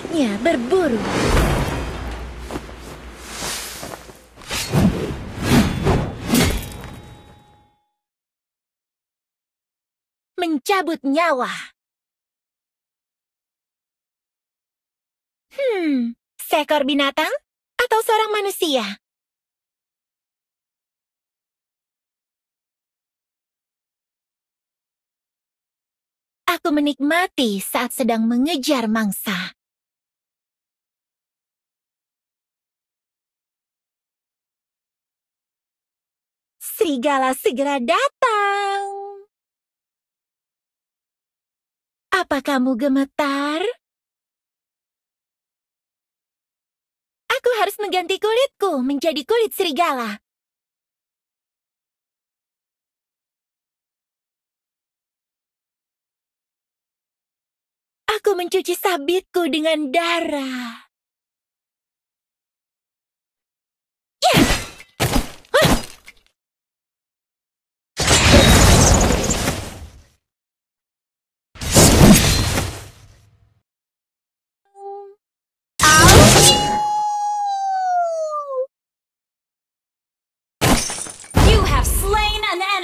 Saatnya berburu. Mencabut nyawa. Hmm, seekor binatang atau seorang manusia? Aku menikmati saat sedang mengejar mangsa. serigala segera datang. Apa kamu gemetar? Aku harus mengganti kulitku menjadi kulit serigala. Aku mencuci sabitku dengan darah.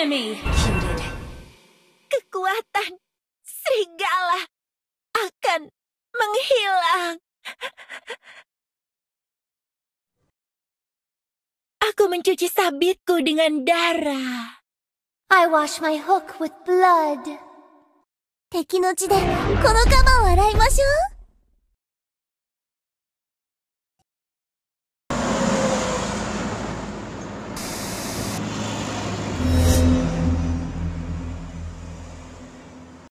enemy. Kekuatan serigala akan menghilang. Aku mencuci sabitku dengan darah. I wash my hook with blood. 敵の地でこのカバを洗いましょう